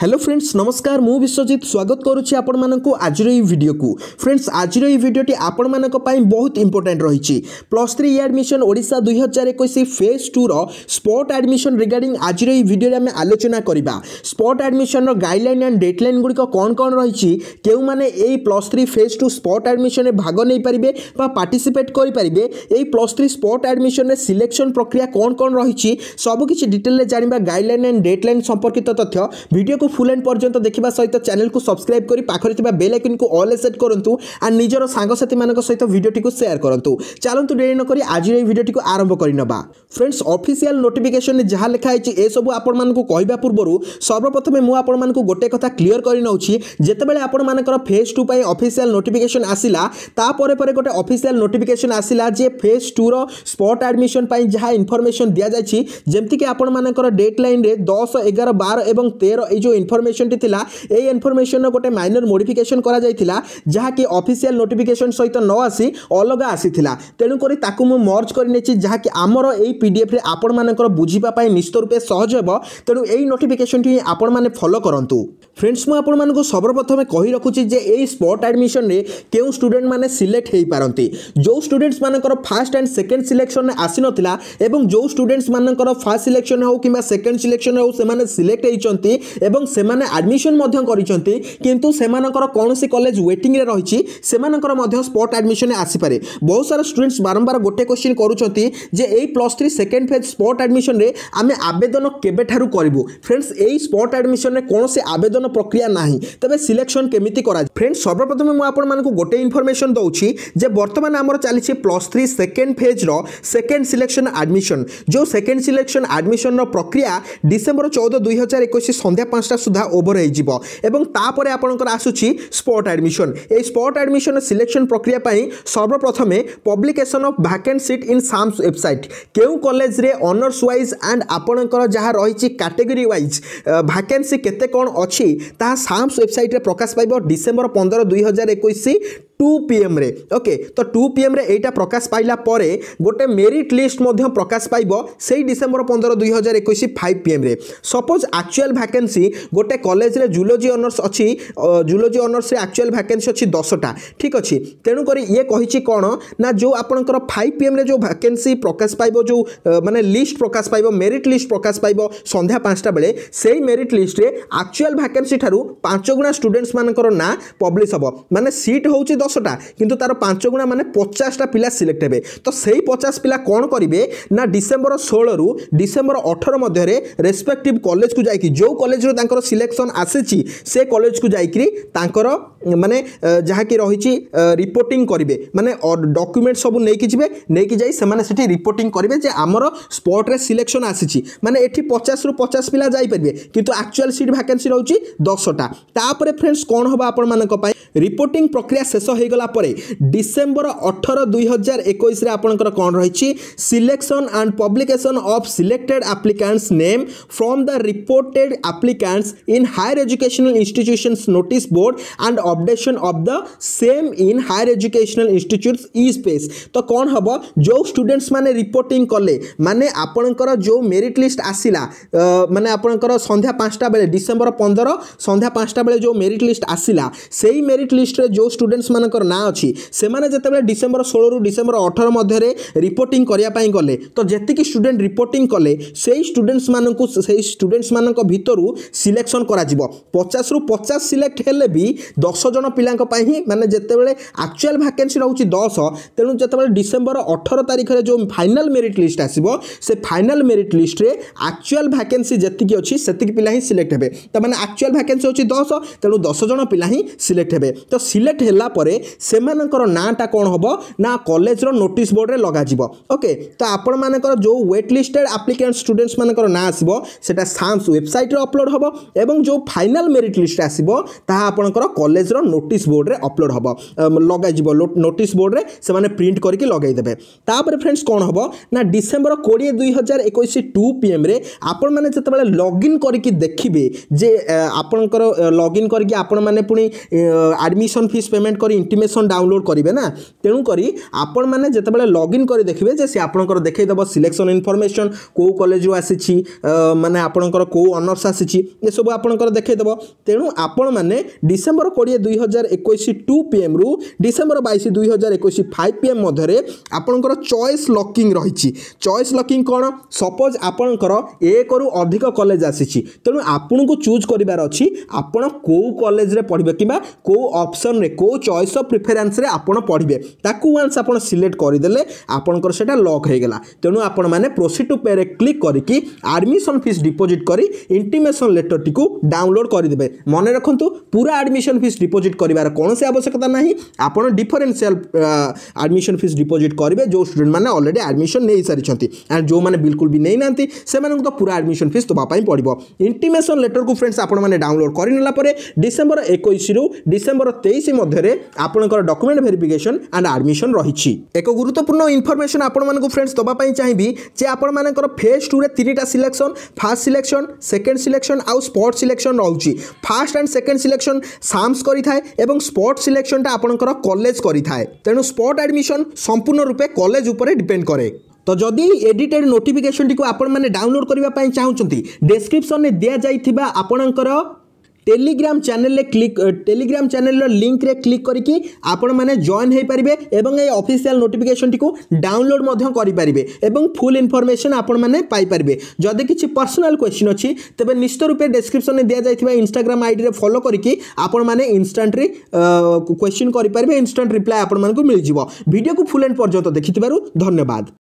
hello friends নমস্কার মু বিশ্বজিৎ স্বাগত করুছি আপনার আজির এই ভিডিওকু ফ্রেন্ডস আজির এই ভিডিওটি আপনার বহুত ইম্পর্টাট রয়েছে প্লস থ্রি আডমিশন ওড়শা দুই হাজার একুশ ফেজ টুর স্পট আডমিশন রিগার্ডিং আজির এই ভিডিওরে আমি আলোচনা করা স্পট আডমিশনর গাইডলাইন অ্যান্ড ডেটলাইন গুড়িক কণ কণ রয়েছে কেউ মানে এই plus three phase two spot আডমিশনে ভাগ নেইপারে বা পার্টিসিপেট করে এই প্লস থ্রি স্পট আডমিশনের সিলেকশন প্রক্রিয়া কণ কণ রয়েছে সবুকিছি ডিটেলে জাঁয়া গাইডলাইন অ্যান্ড ডেটলাইন সম্পর্কিত তথ্য ভিডিওকে ফুল এন্ড পর্যন্ত দেখা সহ চ্যানেল সবসক্রাইব করে পাখে থাকা বেল আইকন কু অল সেট করতু আর নিজের সাংসাথী মান সহ ভিডিওটি সেয়ার করতু চালু ডেরি নকি আজ এই ভিডিওটি আরম্ভ করে নেবা ফ্রেন্ডস অফিসিয়াল নোটিফিকেসন যা লেখা হয়েছে এসব আপনার কহা পূর্ব সর্বপ্রথমে মু আপনার গোটে কথা ক্লিয়র করে নেছি যেতবে আপনার ফেজ টু পাই অফিসিয়াল নোটিফিকেসন আসিলা তাপরে পরে গোটে অফিসিয়াল নোটিফিকেসন আসিলা যে ফেজ টুর স্পট আডমিশন পাই যা ইনফরমেশন দিয়া যাই যেমিকি আপনার ডেট লাইন দশ এগার বার এবং তের এই যে ইনফরমেশনটি ଥିଲା এই ইনଫର୍ମେସନ୍ର ଗୋଟେ ମାଇନର୍ ମୋଡିଫିକେସନ୍ କରାଯାଇଥିଲା ଯାହାକି ଅଫିସିଆଲ୍ ନୋଟିଫିକେସନ୍ ସହିତ ନ ଆସି ଅଲଗା ଆସିଥିଲା ତେଣୁକରି ତାକୁ ମୁଁ ମର୍ଜ କରିନେଇଛି ଯାହାକି ଆମର ଏଇ ପିଡ଼ିଏଫ୍ରେ ଆପଣମାନଙ୍କର ବୁଝିବା ପାଇଁ ନିଶ୍ଚିତ ରୂପେ ସହଜ ହେବ ତେଣୁ ଏଇ ନୋଟିଫିକେସନ୍ଟି ହିଁ ଆପଣମାନେ ଫଲୋ କରନ୍ତୁ ফ্রেন্ডস মু আপনার সর্বপ্রথমে কহি রাখুছি যে এই স্পট আডমিশনরে কেউ স্টুডেন্ট মানে সিলেক্ট হয়ে পারতে যে স্টুডেন্টস মানকর ফার্স্ট আন্ড সেকেন্ড সিলেকশনে আসি নথিলা এবং যে স্টুডেন্টস মানকর ফার্স্ট সিলেকশন হোক কিংবা সেকেন্ড সিলেকশন হোক সেমানে সিলেক্ট হয়েছন্তি এবং সেমানে আডমিশন মধ্যে করিছন্তি কিন্তু সেমানকর কোনসি কলেজ ওয়েটিং রে রহিছি সেমানকর মধ্যে স্পট আডমিশন আসিপারে বহু সারা স্টুডেন্টস বারম্বার গোটে কোশ্চিন করুচন্তি যে এই plus three second phase spot admission রে আমি আবেদন কেবে ঠারু করিবু ফ্রেন্ডস এই স্পট আডমিশন রে কোনসি আবেদন প্রক্রিয়া না তবে সিলেকশন কেমিতি করা ফ্রেন্ড সর্বপ্রথমে মু আপনার গোটে ইনফরমেশন দৌছি যে বর্তমানে আমার চালছে প্লস থ্রি সেকেন্ড ফেজ্র সেকেন্ড সিলেকশন আডমিশন যে সেকেন্ড সিলেকশন আডমিশনর প্রক্রিয়া ডিসেম্বর চৌদ দুই হাজার একুশ সন্ধ্যা পাঁচটা সুদ্ধা ওভর হয়ে এবং তাপরে আপনার আসুচি স্পট আডমিশন এই স্পট আডমিশন সিলেকশন প্রক্রিয়া পাই সর্বপ্রথমে publication of vacant seat in SAMS website কেউ কলেজে অনর্স ওয়াইজ আন্ড আপনার যা রয়েছে ক্যাটেগোরি ওয়াইজ ভ্যাকেন্সি কেতে কম অছি ତାହା ସାମ୍ସ ୱେବସାଇଟ୍ରେ ପ୍ରକାଶ ପାଇବ ଡିସେମ୍ବର ପନ୍ଦର ଦୁଇ ହଜାର ଏକୋଇଶ টু পিএମ୍ରେ ଓକେ ତ ଟୁ ପିଏମ୍ରେ ଏଇଟା ପ୍ରକାଶ ପାଇଲା ପରେ ଗୋଟେ ମେରିଟ୍ ଲିଷ୍ଟ ମଧ୍ୟ ପ୍ରକାଶ ପାଇବ ସେଇ ଡିସେମ୍ବର ପନ୍ଦର ଦୁଇ ହଜାର ଏକୋଇଶ ଫାଇଭ୍ ପିଏମ୍ରେ ସପୋଜ୍ ଆକ୍ଚୁଆଲ୍ ଭ୍ୟାକେନ୍ସି ଗୋଟେ କଲେଜରେ ଜୁଲୋଜି ଅନର୍ସ ଅଛି ଜୁଲୋଜି ଅନର୍ସରେ ଆକ୍ଚୁଆଲ୍ ଭ୍ୟାକେନ୍ସି ଅଛି ଦଶଟା ଠିକ୍ ଅଛି ତେଣୁକରି ଇଏ କହିଛି କ'ଣ ନା ଯେଉଁ ଆପଣଙ୍କର ଫାଇଭ୍ ପିଏମ୍ରେ ଯେଉଁ ଭ୍ୟାକେନ୍ସି ପ୍ରକାଶ ପାଇବ ଯେଉଁ ମାନେ ଲିଷ୍ଟ ପ୍ରକାଶ ପାଇବ ମେରିଟ୍ ଲିଷ୍ଟ ପ୍ରକାଶ ପାଇବ ସନ୍ଧ୍ୟା ପାଞ୍ଚଟା ବେଳେ ସେଇ ମେରିଟ୍ ଲିଷ୍ଟରେ ଆକ୍ଚୁଆଲ୍ ଭ୍ୟାକେନ୍ସି ଠାରୁ ପାଞ୍ଚ ଗୁଣା ଷ୍ଟୁଡେଣ୍ଟସ୍ ମାନଙ୍କର ନାଁ ପବ୍ଲିଶ ହେବ ମାନେ ସିଟ୍ ହେଉଛି ଦଶ দশটা কিন্তু তার পাঁচ গুণা মানে পচাশটা পিলা সিলেক্ট হবে তো সেই পচাশ পিলা କ'ଣ କରିବେ ନା ଡିସେମ୍ବର ଷୋହଳରୁ ଡିସେମ୍ବର ଅଠର ମଧ୍ୟରେ ରେସ୍ପେକ୍ଟିଭ୍ କଲେଜକୁ ଯାଇକି ଯେଉଁ କଲେଜରୁ ତାଙ୍କର ସିଲେକ୍ସନ୍ ଆସିଛି ସେ କଲେଜକୁ ଯାଇକରି ତାଙ୍କର ମାନେ ଯାହାକି ରହିଛି ରିପୋର୍ଟିଂ କରିବେ ମାନେ ଡକ୍ୟୁମେଣ୍ଟ ସବୁ ନେଇକି ଯିବେ ନେଇକି ଯାଇ ସେମାନେ ସେଠି ରିପୋର୍ଟିଂ କରିବେ ଯେ ଆମର ସ୍ପଟ୍ରେ ସିଲେକ୍ସନ୍ ଆସିଛି ମାନେ ଏଠି ପଚାଶରୁ ପଚାଶ ପିଲା ଯାଇପାରିବେ କିନ୍ତୁ ଆକ୍ଚୁଆଲ୍ ସିଟ୍ ଭ୍ୟାକେନ୍ସି ରହୁଛି ଦଶଟା ତାପରେ ଫ୍ରେଣ୍ଡସ୍ କ'ଣ ହେବ ଆପଣମାନଙ୍କ ପାଇଁ ରିପୋର୍ଟିଂ ପ୍ରକ୍ରିୟା ଶେଷ ହୋଇଗଲା ପରେ ଡିସେମ୍ବର ଅଠର ଦୁଇ ହଜାର ଏକୋଇଶରେ ଆପଣଙ୍କର କ'ଣ ରହିଛି selection and publication of selected applicants name from the reported applicants in higher educational institutions notice board and updation of the same in higher educational institutes e space ତ କ'ଣ ହେବ ଯେଉଁ ଷ୍ଟୁଡେଣ୍ଟସ୍ ମାନେ ରିପୋର୍ଟିଂ କଲେ ମାନେ ଆପଣଙ୍କର ଯେଉଁ ମେରିଟ୍ লিষ্ট আসিলা মানে আপনার সন্ধ্যা পাঁচটা বেড়ে ডিসেম্বর পনেরো সন্ধ্যা পাঁচটা বেড়ে যে মেরিট লিষ্ট আসিলা সেই মেরিট লিষ্টরে যে স্টুডেন্টস মান ଯେଉଁମାନଙ୍କର ନାଁ ଅଛି ସେମାନେ ଯେତେବେଳେ ଡିସେମ୍ବର ଷୋହଳରୁ ଡିସେମ୍ବର ଅଠର ମଧ୍ୟରେ ରିପୋର୍ଟିଂ କରିବା ପାଇଁ ଗଲେ ତ ଯେତିକି ଷ୍ଟୁଡେଣ୍ଟ ରିପୋର୍ଟିଂ କଲେ ସେଇ ଷ୍ଟୁଡେଣ୍ଟସ୍ମାନଙ୍କୁ ସେଇ ଷ୍ଟୁଡେଣ୍ଟସ୍ମାନଙ୍କ ଭିତରୁ ସିଲେକ୍ସନ୍ କରାଯିବ ପଚାଶରୁ ପଚାଶ ସିଲେକ୍ଟ ହେଲେ ବି ଦଶ ଜଣ ପିଲାଙ୍କ ପାଇଁ ହିଁ ମାନେ ଯେତେବେଳେ ଆକ୍ଚୁଆଲ୍ ଭ୍ୟାକେନ୍ସି ରହୁଛି ଦଶ ତେଣୁ ଯେତେବେଳେ ଡିସେମ୍ବର ଅଠର ତାରିଖରେ ଯେଉଁ ଫାଇନାଲ୍ ମେରିଟ୍ ଲିଷ୍ଟ ଆସିବ ସେ ଫାଇନାଲ୍ ମେରିଟ୍ ଲିଷ୍ଟରେ ଆକ୍ଚୁଆଲ୍ ଭ୍ୟାକେନ୍ସି ଯେତିକି ଅଛି ସେତିକି ପିଲା ହିଁ ସିଲେକ୍ଟ ହେବେ ତା ମାନେ ଆକ୍ଚୁଆଲ୍ ଭ୍ୟାକେନ୍ସି ହେଉଛି ଦଶ ତେଣୁ ଦଶ ଜଣ ପିଲା ହିଁ ସିଲେକ୍ଟ ହେବେ ତ ସିଲେକ୍ଟ ହେଲା ପରେ ସେମାନଙ୍କର ନାଁଟା କ'ଣ ହେବ ନା କଲେଜର ନୋଟିସ୍ ବୋର୍ଡ଼ରେ ଲଗାଯିବ ଓକେ ତ ଆପଣମାନଙ୍କର ଯେଉଁ ୱେଟ୍ ଲିଷ୍ଟେଡ଼ ଆପ୍ଲିକାଣ୍ଟ ଷ୍ଟୁଡେଣ୍ଟସ୍ମାନଙ୍କର ନାଁ ଆସିବ ସେଟା ସାମ୍ସ ୱେବସାଇଟ୍ରେ ଅପଲୋଡ଼ ହେବ ଏବଂ ଯେଉଁ ଫାଇନାଲ୍ ମେରିଟ୍ ଲିଷ୍ଟ ଆସିବ ତାହା ଆପଣଙ୍କର କଲେଜର ନୋଟିସ୍ ବୋର୍ଡ଼ରେ ଅପଲୋଡ଼ ହେବ ଲଗାଯିବ ନୋଟିସ୍ ବୋର୍ଡ଼ରେ ସେମାନେ ପ୍ରିଣ୍ଟ କରିକି ଲଗାଇଦେବେ ତାପରେ ଫ୍ରେଣ୍ଡସ୍ କ'ଣ ହେବ ନା ଡିସେମ୍ବର କୋଡ଼ିଏ ଦୁଇ ହଜାର ଏକୋଇଶ ଟୁ ପିଏମ୍ରେ ଆପଣମାନେ ଯେତେବେଳେ ଲଗ୍ଇନ୍ କରିକି ଦେଖିବେ ଯେ ଆପଣଙ୍କର ଲଗ୍ଇନ୍ କରିକି ଆପଣମାନେ ପୁଣି ଆଡ଼ମିସନ୍ ଫିସ୍ ପେମେଣ୍ଟ କରି ইন্টিমেসন ডাউনলোড করবে না তেমুকরি আপন মানে যেতবে লগ ইন করে দেখবে যে সে আপনার দেখাইদেব সিলেকশন ইনফরমেসন কেউ কলেজু আসিছি মানে আপনার কেউ অনর্স আসিছি এসব আপনার দেখাইদেব তেমন আপন মানে ডিসেম্বর কোড়িয়ে দুই হাজার একুশ টু পিএম রু ডিসেম্বর বাইশ দুই হাজার একুশ ফাইভ পিএম মধ্যে আপনার চয়েস লকিং রয়েছে চয়েস লকিং কোণ সপোজ আপনার একরু অধিক কলেজ আসিছি তেমন আপনার চুজ করবার অপন কেউ কলেজে পড়বে কিংবা কেউ অপসনরে কেউ চয়েস ভয়েস অফ প্রিফেরেন্সে আপনার পড়বে তাকে ওয়ান্স আপনার সিলেক্ট করেদেলে আপনার সেটা লক হয়ে গেল তেমন আপনার মানে প্রোসিড টু পে ক্লিক করি আডমিশন ফিস ডিপোজিট করে ইন্টিমেসন লেটরটি ডাউনলোড করে দেবে মনে রাখতু পুরা আডমিশন ফিস ডিপোজিট করার কোণী আবশ্যকতা না আপনার ডিফরেনসিয়াল আডমিশন ফিস ডিপোজিট করবে যে স্টুডেন্ট মানে অলরেডি আডমিশন নিয়ে সারি অ্যান্ড যে বিলকুল বি নেই না সে তো পুরা আডমিশন ফিস দেওয়া পড়ব ইন্টিমেসন লেটরক ফ্রেন্ডস আপনার ডাউনলোড করে নেলা পরে ডিসেম্বর একুশ রু ডিসেম্বর তেইশ মধ্যে আপনার ডকুমেন্ট ভেরিফিকেসন আন্ড আডমিশন রয়েছে এক গুরুত্বপূর্ণ ইনফরমেশন আপনার ফ্রেন্ডস দেওয়া চাইবি যে আপনার ফেজ টু রে তিনটা selection first selection second selection আউ স্পট সিলেকশন রয়েছে first and second selection SAMS করে থাকে এবং স্পট সিলেকশনটা আপনার কলেজ করে থাকে তেমন স্পট আডমিশন সম্পূর্ণ রূপে কলেজ উপরে ডিপেন্ড করে তো যদি এডিটেড নোটিফিকেসনটি আপনার ডাউনলোড করা চাহুমান ডেসক্রিপশনে দিয়া যাই আপনার টেলিগ্রাম চ্যানেলে ক্লিক টেলিগ্রাম চ্যানেলর লিঙ্করে ক্লিক করিকি আপনার জয়েন হয়ে পারে এবং এই অফিসিয়াল নোটিফিকেসনটি ডাউনলোড করে এবং ফুল ইনফরমেসন আপনার পাইপারে যদি কিছু পর্সোনাল কোশ্চিন অছি তবে নিশ্চিত রূপে ডেসক্রিপশনে দিয়া যাই ইনস্টাগ্রাম আইডি ফলো করি আপনার ইনস্টাটলি কোশ্চিন করে ইনস্টাট রিপ্লাই আপনার মিলিযোগ ভিডিওকে ফুল এন্ড পর্যন্ত দেখি ধন্যবাদ